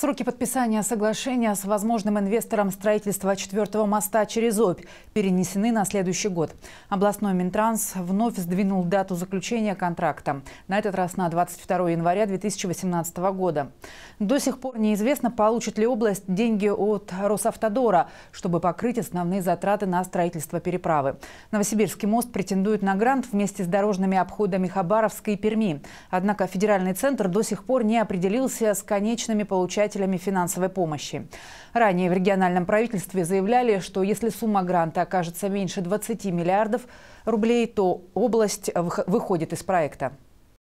Сроки подписания соглашения с возможным инвестором строительства четвертого моста через Обь перенесены на следующий год. Областной Минтранс вновь сдвинул дату заключения контракта. На этот раз на 22 января 2018 года. До сих пор неизвестно, получит ли область деньги от Росавтодора, чтобы покрыть основные затраты на строительство переправы. Новосибирский мост претендует на грант вместе с дорожными обходами Хабаровска и Перми. Однако федеральный центр до сих пор не определился с конечными получателями получателями финансовой помощи. Ранее в региональном правительстве заявляли, что если сумма гранта окажется меньше 20 миллиардов рублей, то область выходит из проекта.